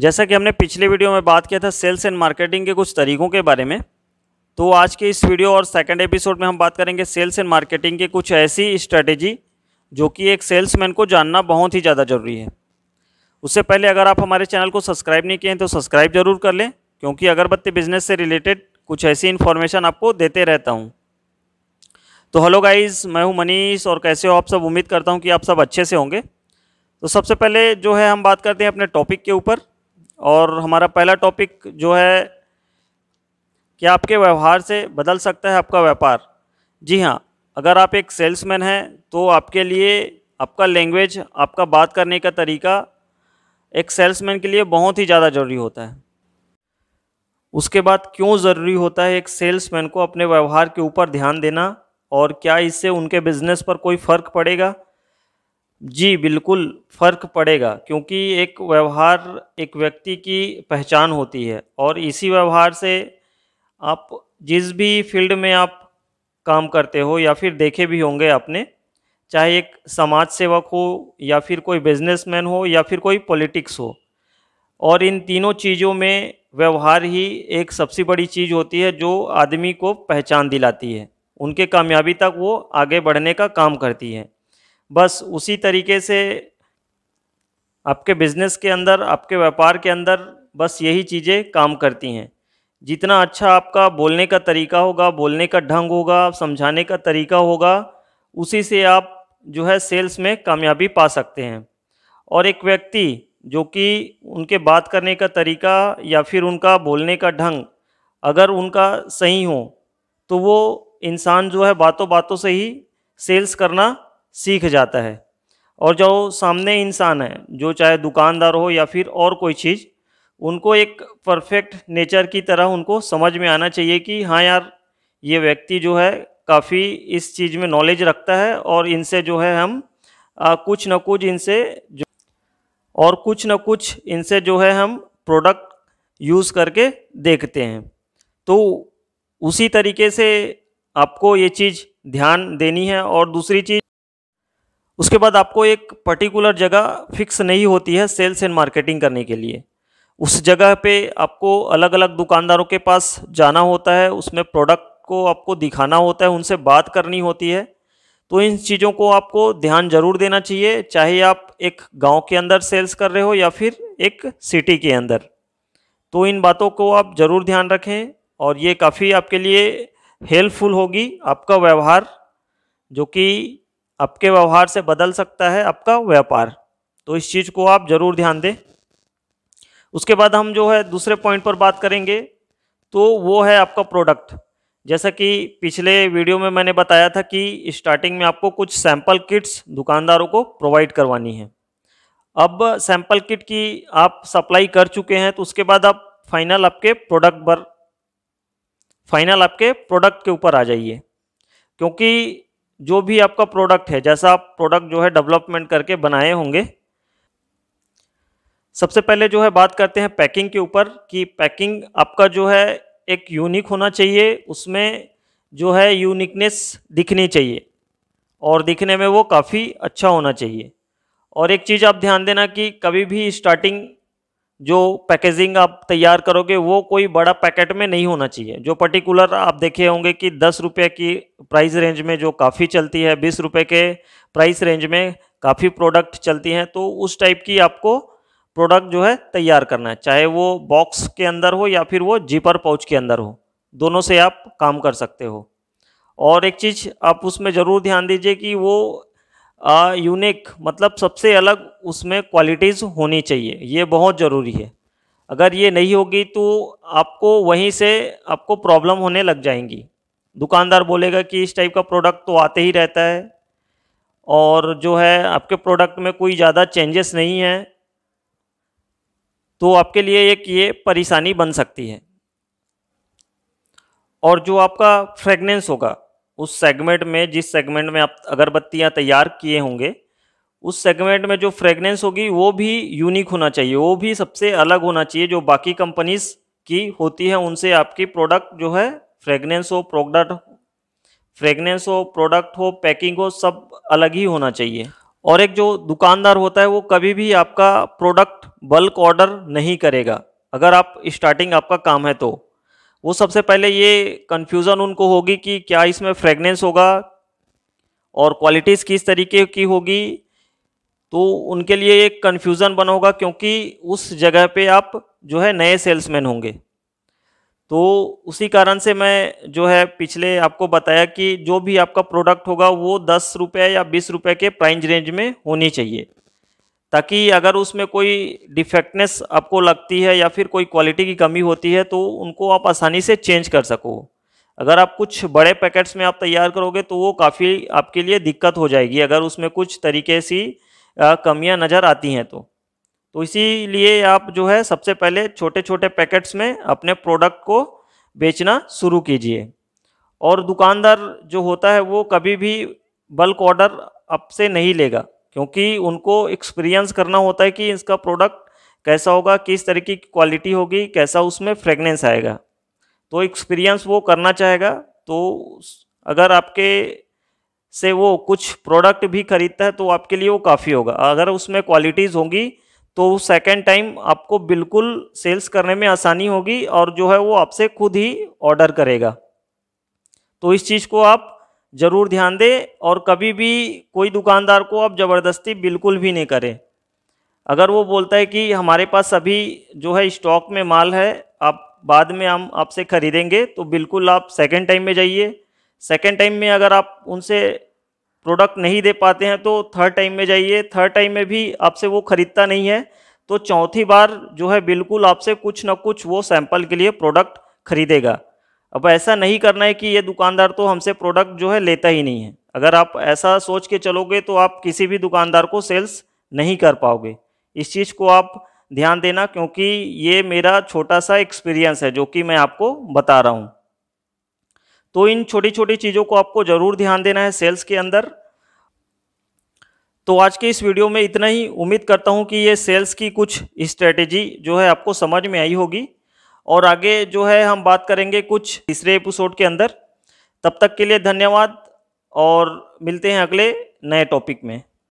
जैसा कि हमने पिछले वीडियो में बात किया था सेल्स एंड मार्केटिंग के कुछ तरीकों के बारे में तो आज के इस वीडियो और सेकंड एपिसोड में हम बात करेंगे सेल्स एंड मार्केटिंग की कुछ ऐसी स्ट्रेटेजी जो कि एक सेल्समैन को जानना बहुत ही ज़्यादा ज़रूरी है उससे पहले अगर आप हमारे चैनल को सब्सक्राइब नहीं किए हैं तो सब्सक्राइब जरूर कर लें क्योंकि अगरबत्ती बिजनेस से रिलेटेड कुछ ऐसी इन्फॉर्मेशन आपको देते रहता हूँ तो हेलो गाइज़ मैं हूँ मनीष और कैसे हो आप सब उम्मीद करता हूँ कि आप सब अच्छे से होंगे तो सबसे पहले जो है हम बात करते हैं अपने टॉपिक के ऊपर और हमारा पहला टॉपिक जो है कि आपके व्यवहार से बदल सकता है आपका व्यापार जी हाँ अगर आप एक सेल्समैन हैं तो आपके लिए आपका लैंग्वेज आपका बात करने का तरीका एक सेल्समैन के लिए बहुत ही ज़्यादा ज़रूरी होता है उसके बाद क्यों ज़रूरी होता है एक सेल्समैन को अपने व्यवहार के ऊपर ध्यान देना और क्या इससे उनके बिज़नेस पर कोई फ़र्क पड़ेगा जी बिल्कुल फ़र्क पड़ेगा क्योंकि एक व्यवहार एक व्यक्ति की पहचान होती है और इसी व्यवहार से आप जिस भी फील्ड में आप काम करते हो या फिर देखे भी होंगे आपने चाहे एक समाज सेवक हो या फिर कोई बिजनेसमैन हो या फिर कोई पॉलिटिक्स हो और इन तीनों चीज़ों में व्यवहार ही एक सबसे बड़ी चीज़ होती है जो आदमी को पहचान दिलाती है उनके कामयाबी तक वो आगे बढ़ने का काम करती है बस उसी तरीके से आपके बिजनेस के अंदर आपके व्यापार के अंदर बस यही चीज़ें काम करती हैं जितना अच्छा आपका बोलने का तरीका होगा बोलने का ढंग होगा समझाने का तरीका होगा उसी से आप जो है सेल्स में कामयाबी पा सकते हैं और एक व्यक्ति जो कि उनके बात करने का तरीका या फिर उनका बोलने का ढंग अगर उनका सही हो तो वो इंसान जो है बातों बातों से ही सेल्स करना सीख जाता है और जो सामने इंसान है जो चाहे दुकानदार हो या फिर और कोई चीज़ उनको एक परफेक्ट नेचर की तरह उनको समझ में आना चाहिए कि हाँ यार ये व्यक्ति जो है काफ़ी इस चीज़ में नॉलेज रखता है और इनसे जो है हम आ, कुछ न कुछ इनसे जो और कुछ न कुछ इनसे जो है हम प्रोडक्ट यूज़ करके देखते हैं तो उसी तरीके से आपको ये चीज़ ध्यान देनी है और दूसरी चीज़ उसके बाद आपको एक पर्टिकुलर जगह फिक्स नहीं होती है सेल्स एंड मार्केटिंग करने के लिए उस जगह पे आपको अलग अलग दुकानदारों के पास जाना होता है उसमें प्रोडक्ट को आपको दिखाना होता है उनसे बात करनी होती है तो इन चीज़ों को आपको ध्यान जरूर देना चाहिए चाहे आप एक गांव के अंदर सेल्स कर रहे हो या फिर एक सिटी के अंदर तो इन बातों को आप ज़रूर ध्यान रखें और ये काफ़ी आपके लिए हेल्पफुल होगी आपका व्यवहार जो कि आपके व्यवहार से बदल सकता है आपका व्यापार तो इस चीज़ को आप जरूर ध्यान दें उसके बाद हम जो है दूसरे पॉइंट पर बात करेंगे तो वो है आपका प्रोडक्ट जैसा कि पिछले वीडियो में मैंने बताया था कि स्टार्टिंग में आपको कुछ सैंपल किट्स दुकानदारों को प्रोवाइड करवानी है अब सैंपल किट की आप सप्लाई कर चुके हैं तो उसके बाद आप फाइनल आपके प्रोडक्ट पर फाइनल आपके प्रोडक्ट के ऊपर आ जाइए क्योंकि जो भी आपका प्रोडक्ट है जैसा आप प्रोडक्ट जो है डेवलपमेंट करके बनाए होंगे सबसे पहले जो है बात करते हैं पैकिंग के ऊपर कि पैकिंग आपका जो है एक यूनिक होना चाहिए उसमें जो है यूनिकनेस दिखनी चाहिए और दिखने में वो काफ़ी अच्छा होना चाहिए और एक चीज़ आप ध्यान देना कि कभी भी स्टार्टिंग जो पैकेजिंग आप तैयार करोगे वो कोई बड़ा पैकेट में नहीं होना चाहिए जो पर्टिकुलर आप देखे होंगे कि दस रुपये की प्राइस रेंज में जो काफ़ी चलती है बीस रुपये के प्राइस रेंज में काफ़ी प्रोडक्ट चलती हैं तो उस टाइप की आपको प्रोडक्ट जो है तैयार करना है चाहे वो बॉक्स के अंदर हो या फिर वो जीपर पाउच के अंदर हो दोनों से आप काम कर सकते हो और एक चीज़ आप उसमें ज़रूर ध्यान दीजिए कि वो यूनिक मतलब सबसे अलग उसमें क्वालिटीज़ होनी चाहिए ये बहुत ज़रूरी है अगर ये नहीं होगी तो आपको वहीं से आपको प्रॉब्लम होने लग जाएंगी दुकानदार बोलेगा कि इस टाइप का प्रोडक्ट तो आते ही रहता है और जो है आपके प्रोडक्ट में कोई ज़्यादा चेंजेस नहीं है तो आपके लिए एक ये परेशानी बन सकती है और जो आपका फ्रेगनेंस होगा उस सेगमेंट में जिस सेगमेंट में आप अगरबत्तियाँ तैयार किए होंगे उस सेगमेंट में जो फ्रेगनेंस होगी वो भी यूनिक होना चाहिए वो भी सबसे अलग होना चाहिए जो बाकी कंपनीज की होती है उनसे आपकी प्रोडक्ट जो है फ्रेगनेंस हो प्रोडक्ट फ्रेगनेंस हो प्रोडक्ट हो पैकिंग हो सब अलग ही होना चाहिए और एक जो दुकानदार होता है वो कभी भी आपका प्रोडक्ट बल्क ऑर्डर नहीं करेगा अगर आप स्टार्टिंग आपका काम है तो वो सबसे पहले ये कन्फ्यूज़न उनको होगी कि क्या इसमें फ्रेगनेंस होगा और क्वालिटीज़ किस तरीके की होगी तो उनके लिए एक कन्फ्यूज़न बना होगा क्योंकि उस जगह पे आप जो है नए सेल्समैन होंगे तो उसी कारण से मैं जो है पिछले आपको बताया कि जो भी आपका प्रोडक्ट होगा वो दस रुपये या बीस रुपये के प्राइस रेंज में होनी चाहिए ताकि अगर उसमें कोई डिफेक्टनेस आपको लगती है या फिर कोई क्वालिटी की कमी होती है तो उनको आप आसानी से चेंज कर सको अगर आप कुछ बड़े पैकेट्स में आप तैयार करोगे तो वो काफ़ी आपके लिए दिक्कत हो जाएगी अगर उसमें कुछ तरीके सी कमियां नज़र आती हैं तो तो इसीलिए आप जो है सबसे पहले छोटे छोटे पैकेट्स में अपने प्रोडक्ट को बेचना शुरू कीजिए और दुकानदार जो होता है वो कभी भी बल्क ऑर्डर आपसे नहीं लेगा क्योंकि उनको एक्सपीरियंस करना होता है कि इसका प्रोडक्ट कैसा होगा किस तरीके की क्वालिटी होगी कैसा उसमें फ्रेगनेंस आएगा तो एक्सपीरियंस वो करना चाहेगा तो अगर आपके से वो कुछ प्रोडक्ट भी खरीदता है तो आपके लिए वो काफ़ी होगा अगर उसमें क्वालिटीज़ होंगी तो सेकेंड टाइम आपको बिल्कुल सेल्स करने में आसानी होगी और जो है वो आपसे खुद ही ऑर्डर करेगा तो इस चीज़ को आप ज़रूर ध्यान दें और कभी भी कोई दुकानदार को आप ज़बरदस्ती बिल्कुल भी नहीं करें अगर वो बोलता है कि हमारे पास अभी जो है स्टॉक में माल है आप बाद में हम आपसे ख़रीदेंगे तो बिल्कुल आप सेकेंड टाइम में जाइए सेकेंड टाइम में अगर आप उनसे प्रोडक्ट नहीं दे पाते हैं तो थर्ड टाइम में जाइए थर्ड टाइम में भी आपसे वो ख़रीदता नहीं है तो चौथी बार जो है बिल्कुल आपसे कुछ ना कुछ वो सैंपल के लिए प्रोडक्ट खरीदेगा अब ऐसा नहीं करना है कि ये दुकानदार तो हमसे प्रोडक्ट जो है लेता ही नहीं है अगर आप ऐसा सोच के चलोगे तो आप किसी भी दुकानदार को सेल्स नहीं कर पाओगे इस चीज़ को आप ध्यान देना क्योंकि ये मेरा छोटा सा एक्सपीरियंस है जो कि मैं आपको बता रहा हूँ तो इन छोटी छोटी चीज़ों को आपको ज़रूर ध्यान देना है सेल्स के अंदर तो आज के इस वीडियो में इतना ही उम्मीद करता हूँ कि ये सेल्स की कुछ स्ट्रेटेजी जो है आपको समझ में आई होगी और आगे जो है हम बात करेंगे कुछ तीसरे एपिसोड के अंदर तब तक के लिए धन्यवाद और मिलते हैं अगले नए टॉपिक में